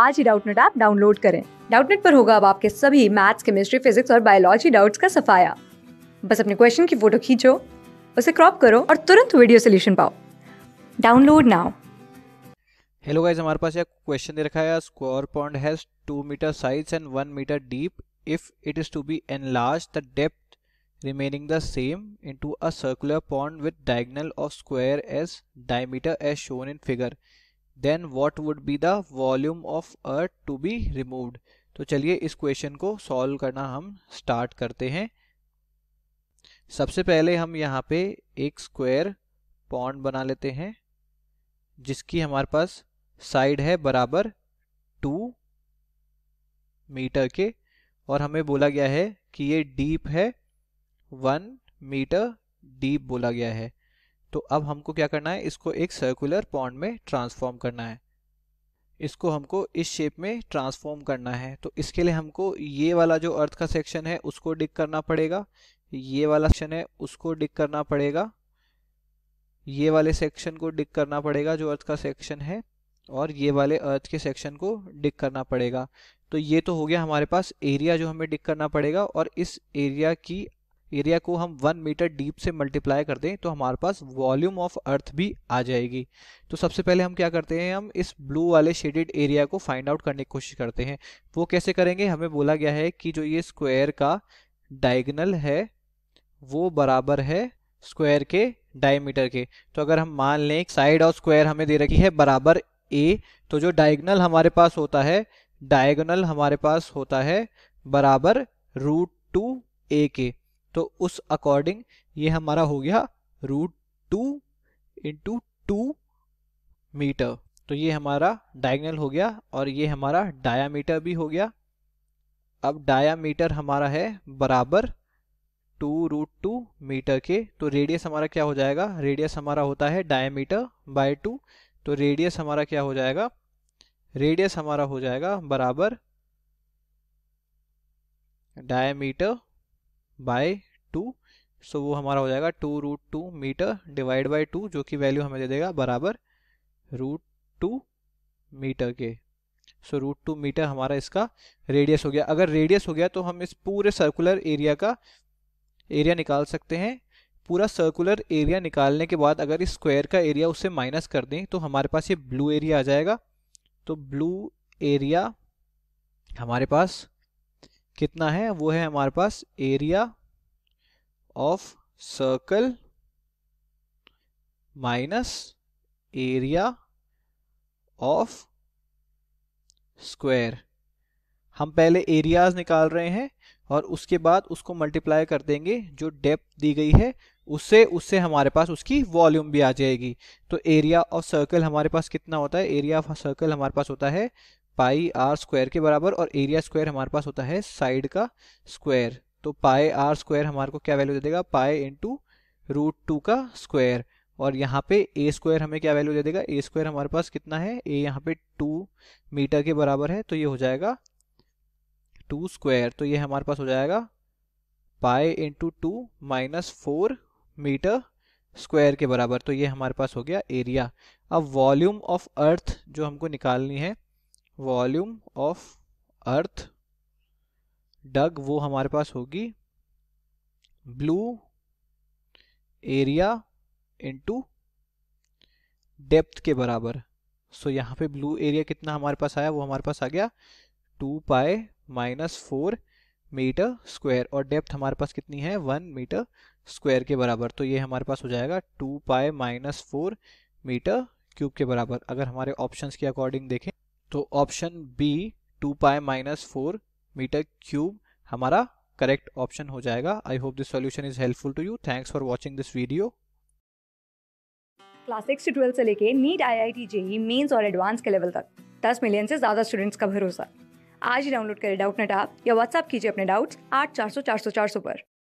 आज ही Doubtnut app download करें डाउटनेट पर होगा अब आपके सभी मैथ्स केमिस्ट्री फिजिक्स और बायोलॉजी डाउट्स का सफाया बस अपने क्वेश्चन की फोटो खींचो उसे क्रॉप करो और तुरंत वीडियो सोल्यूशन पाओ डाउनलोड नाउ हेलो गाइज हमारे पास एक क्वेश्चन दे रखा है square pond has two metre size and one metre deep if it is to be enlarge the depth remaining the same into a circular pond with diagonal of square as diameter as shown in figure then what would be the volume of earth to be removed तो चलिए इस question को solve करना हम start करते हैं सबसे पहले हम यहाँ पे एक स्क्वायर पॉन्ड बना लेते हैं जिसकी हमारे पास साइड है बराबर टू मीटर के और हमें बोला गया है कि ये डीप है वन मीटर डीप बोला गया है तो अब हमको क्या करना है इसको एक सर्कुलर पॉन्ड में ट्रांसफॉर्म करना है इसको हमको इस शेप में ट्रांसफॉर्म करना है तो इसके लिए हमको ये वाला जो अर्थ का सेक्शन है उसको डिक करना पड़ेगा ये वाला सेक्शन है उसको डिक करना पड़ेगा ये वाले सेक्शन को डिक करना पड़ेगा जो अर्थ का सेक्शन है और ये वाले अर्थ के सेक्शन को डिक करना पड़ेगा तो ये तो हो गया हमारे पास एरिया जो हमें डिक करना पड़ेगा और इस एरिया की एरिया को हम वन मीटर डीप से मल्टीप्लाई कर दें तो हमारे पास वॉल्यूम ऑफ अर्थ भी आ जाएगी तो सबसे पहले हम क्या करते हैं हम इस ब्लू वाले शेडेड एरिया को फाइंड आउट करने की कोशिश करते हैं वो कैसे करेंगे हमें बोला गया है कि जो ये स्क्वायर का डायगनल है वो बराबर है स्क्वायर के डायमीटर के तो अगर हम मान लें साइड और स्क्वायर हमें दे रखी है बराबर ए तो जो डायगनल हमारे पास होता है डायगनल हमारे पास होता है बराबर रूट टू ए के तो उस अकॉर्डिंग ये हमारा हो गया root two into two metre तो ये हमारा डायगनल हो गया और ये हमारा डायामीटर भी हो गया अब डायामीटर हमारा है बराबर टू रूट टू मीटर के तो रेडियस हमारा क्या हो जाएगा रेडियस हमारा होता है डायामीटर बाय टू तो रेडियस हमारा क्या हो जाएगा रेडियस हमारा हो जाएगा बराबर डायामीटर बाय टू सो वो हमारा हो जाएगा two root two metre divide by two जो कि वैल्यू हमें दे देगा बराबर रूट टू मीटर के सो रूट टू मीटर हमारा इसका रेडियस हो गया अगर रेडियस हो गया तो हम इस पूरे सर्कुलर एरिया का एरिया निकाल सकते हैं पूरा सर्कुलर एरिया निकालने के बाद अगर इस स्क्वायर का एरिया उससे माइनस कर दें तो हमारे पास ये ब्लू एरिया आ जाएगा तो ब्लू एरिया हमारे पास कितना है वो है हमारे पास area of circle minus area of square हम पहले एरियाज निकाल रहे हैं और उसके बाद उसको मल्टीप्लाई कर देंगे जो डेप्थ दी गई है उससे उससे हमारे पास उसकी वॉल्यूम भी आ जाएगी तो एरिया ऑफ सर्कल हमारे पास कितना होता है एरिया ऑफ सर्कल हमारे पास होता है पाई आर स्क्वायर के बराबर और एरिया स्क्वायर हमारे पास होता है साइड का स्क्वायर तो पाई आर स्क्वायर हमारे को क्या वैल्यू दे देगा पाई इंटू रूट टू का स्क्वायर और यहाँ पे ए स्क्वायर हमें क्या वैल्यू दे देगा ए स्क्वायर हमारे पास कितना है ए यहाँ पे टू मीटर के बराबर है तो ये हो जाएगा टू स्क्वायर तो ये हमारे पास हो जाएगा pi into two minus four metre square के बराबर तो ये हमारे पास हो गया एरिया अब वॉल्यूम ऑफ अर्थ जो हमको निकालनी है वॉल्यूम ऑफ अर्थ डग वो हमारे पास होगी ब्लू एरिया इनटू डेप्थ के बराबर सो so, यहाँ पे ब्लू एरिया कितना हमारे पास आया वो हमारे पास आ गया two pi minus four metre square और डेप्थ हमारे पास कितनी है वन मीटर स्क्वायर के बराबर तो ये हमारे पास हो जाएगा to pi minus four metre cube के बराबर अगर हमारे ऑप्शंस के अकॉर्डिंग देखें तो option B two pi minus four metre cube हमारा करेक्ट ऑप्शन हो जाएगा I hope this solution is helpful to you thanks for watching this video class six से ट्वेल्थ से लेके NEET I I T JEE mains और advance के level तक दस मिलियन से ज़्यादा स्टूडेंट्स का भरोसा आज ही डाउनलोड करें डाउट नेट आप या व्हाट्सअप कीजिए अपने डाउट्स आठ चार सौ चार सौ चार सौ पर